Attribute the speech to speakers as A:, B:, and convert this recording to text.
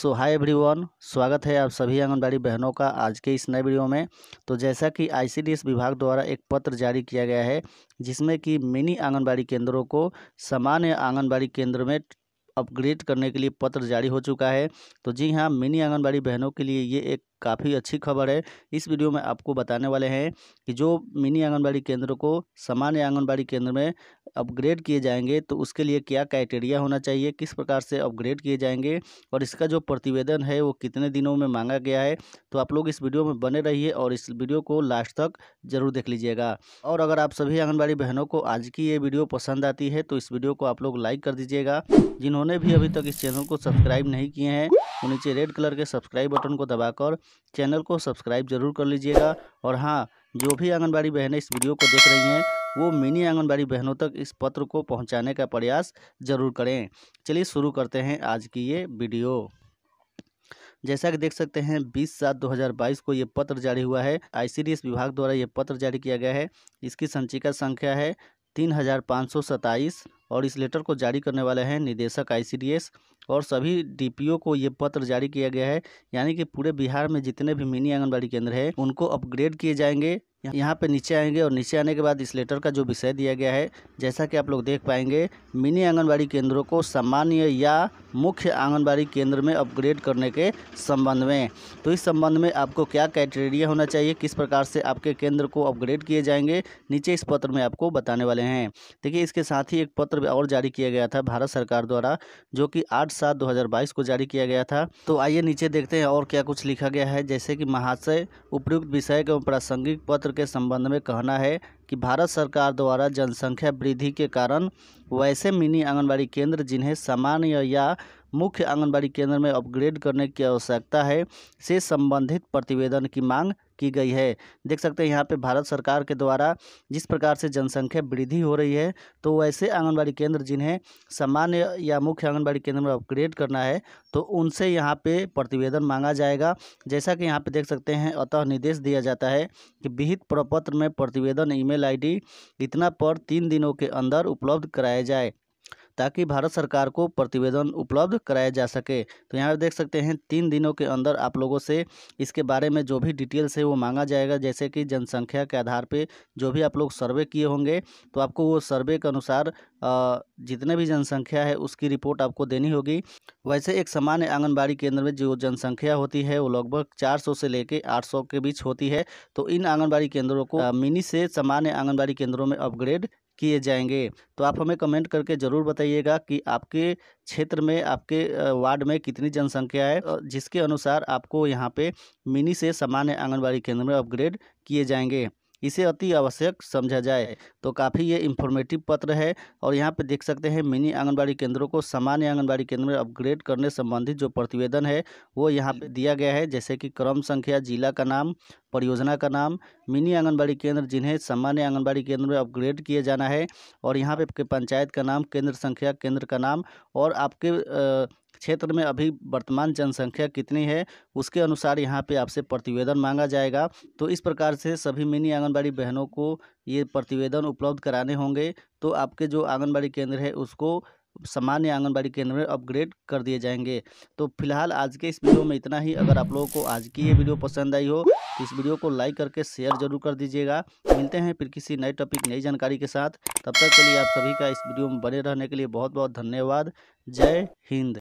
A: सो hi everyone स्वागत है आप सभी आंगनबाड़ी बहनों का आज के इस नए वीडियो में तो जैसा कि आईसीडीएस विभाग द्वारा एक पत्र जारी किया गया है जिसमें कि मिनी आंगनबाड़ी केंद्रों को सामान्य आंगनबाड़ी केंद्र में अपग्रेड करने के लिए पत्र जारी हो चुका है तो जी हाँ मिनी आंगनबाड़ी बहनों के लिए ये एक काफ़ी अच्छी खबर है इस वीडियो में आपको बताने वाले हैं कि जो मिनी आंगनबाड़ी केंद्र को सामान्य आंगनबाड़ी केंद्र में अपग्रेड किए जाएंगे तो उसके लिए क्या क्राइटेरिया होना चाहिए किस प्रकार से अपग्रेड किए जाएंगे और इसका जो प्रतिवेदन है वो कितने दिनों में मांगा गया है तो आप लोग इस वीडियो में बने रहिए और इस वीडियो को लास्ट तक जरूर देख लीजिएगा और अगर आप सभी आंगनबाड़ी बहनों को आज की ये वीडियो पसंद आती है तो इस वीडियो को आप लोग लाइक कर दीजिएगा जिन्होंने भी अभी तक इस चैनल को सब्सक्राइब नहीं किए हैं तो नीचे रेड कलर के सब्सक्राइब बटन को दबाकर चैनल को सब्सक्राइब जरूर कर लीजिएगा और हाँ जो भी आंगनबाड़ी बहनें इस वीडियो को देख रही हैं वो मिनी आंगनबाड़ी बहनों तक इस पत्र को पहुंचाने का प्रयास जरूर करें चलिए शुरू करते हैं आज की ये वीडियो जैसा कि देख सकते हैं 20 सात 2022 को ये पत्र जारी हुआ है आईसीडीएस विभाग द्वारा ये पत्र जारी किया गया है इसकी संचिका संख्या है तीन हज़ार पाँच सौ और इस लेटर को जारी करने वाले हैं निदेशक आईसीडीएस और सभी डीपीओ को ये पत्र जारी किया गया है यानी कि पूरे बिहार में जितने भी मिनी आंगनबाड़ी केंद्र है उनको अपग्रेड किए जाएंगे यहाँ पे नीचे आएंगे और नीचे आने के बाद इस लेटर का जो विषय दिया गया है जैसा कि आप लोग देख पाएंगे मिनी आंगनबाड़ी केंद्रों को सामान्य या मुख्य आंगनबाड़ी केंद्र में अपग्रेड करने के संबंध में तो इस संबंध में आपको क्या क्राइटेरिया होना चाहिए किस प्रकार से आपके केंद्र को अपग्रेड किए जाएंगे नीचे इस पत्र में आपको बताने वाले हैं देखिए इसके साथ ही एक पत्र और जारी किया गया था भारत सरकार द्वारा जो कि आठ सात दो हज़ार बाईस को जारी किया गया था तो आइए नीचे देखते हैं और क्या कुछ लिखा गया है जैसे कि महाशय उपयुक्त विषय एवं प्रासंगिक पत्र के संबंध में कहना है कि भारत सरकार द्वारा जनसंख्या वृद्धि के कारण वैसे मिनी आंगनबाड़ी केंद्र जिन्हें सामान्य या मुख्य आंगनबाड़ी केंद्र में अपग्रेड करने की आवश्यकता है से संबंधित प्रतिवेदन की मांग की गई है देख सकते हैं यहाँ पे भारत सरकार के द्वारा जिस प्रकार से जनसंख्या वृद्धि हो रही है तो वैसे आंगनबाड़ी केंद्र जिन्हें सामान्य या मुख्य आंगनबाड़ी केंद्र में अपग्रेड करना है तो उनसे यहाँ पे प्रतिवेदन मांगा जाएगा जैसा कि यहाँ पे देख सकते हैं अतः निर्देश दिया जाता है कि विहित प्रपत्र में प्रतिवेदन ईमेल आईडी इतना पर तीन दिनों के अंदर उपलब्ध कराया लगाई जाए ताकि भारत सरकार को प्रतिवेदन उपलब्ध कराया जा सके तो यहाँ पर देख सकते हैं तीन दिनों के अंदर आप लोगों से इसके बारे में जो भी डिटेल्स है वो मांगा जाएगा जैसे कि जनसंख्या के आधार पे जो भी आप लोग सर्वे किए होंगे तो आपको वो सर्वे के अनुसार जितने भी जनसंख्या है उसकी रिपोर्ट आपको देनी होगी वैसे एक सामान्य आंगनबाड़ी केंद्र में जो जनसंख्या होती है वो लगभग 400 से लेके 800 के बीच होती है तो इन आंगनबाड़ी केंद्रों को मिनी से सामान्य आंगनबाड़ी केंद्रों में अपग्रेड किए जाएंगे तो आप हमें कमेंट करके ज़रूर बताइएगा कि आपके क्षेत्र में आपके वार्ड में कितनी जनसंख्या है जिसके अनुसार आपको यहाँ पे मिनी से सामान्य आंगनबाड़ी केंद्र में अपग्रेड किए जाएंगे इसे अति आवश्यक समझा जाए तो काफ़ी ये इन्फॉर्मेटिव पत्र है और यहाँ पे देख सकते हैं मिनी आंगनबाड़ी केंद्रों को सामान्य आंगनबाड़ी केंद्र में अपग्रेड करने संबंधित जो प्रतिवेदन है वो यहाँ पे दिया गया है जैसे कि क्रम संख्या जिला का नाम परियोजना का नाम मिनी आंगनबाड़ी केंद्र जिन्हें सामान्य आंगनबाड़ी केंद्र में अपग्रेड किए जाना है और यहाँ पे पंचायत का नाम केंद्र संख्या केंद्र का नाम और आपके आ, क्षेत्र में अभी वर्तमान जनसंख्या कितनी है उसके अनुसार यहाँ पे आपसे प्रतिवेदन मांगा जाएगा तो इस प्रकार से सभी मिनी आंगनबाड़ी बहनों को ये प्रतिवेदन उपलब्ध कराने होंगे तो आपके जो आंगनबाड़ी केंद्र है उसको सामान्य आंगनबाड़ी केंद्र में अपग्रेड कर दिए जाएंगे तो फिलहाल आज के इस वीडियो में इतना ही अगर आप लोगों को आज की ये वीडियो पसंद आई हो तो इस वीडियो को लाइक करके शेयर जरूर कर दीजिएगा मिलते हैं फिर किसी नए टॉपिक नई जानकारी के साथ तब तक के लिए आप सभी का इस वीडियो में बने रहने के लिए बहुत बहुत धन्यवाद जय हिंद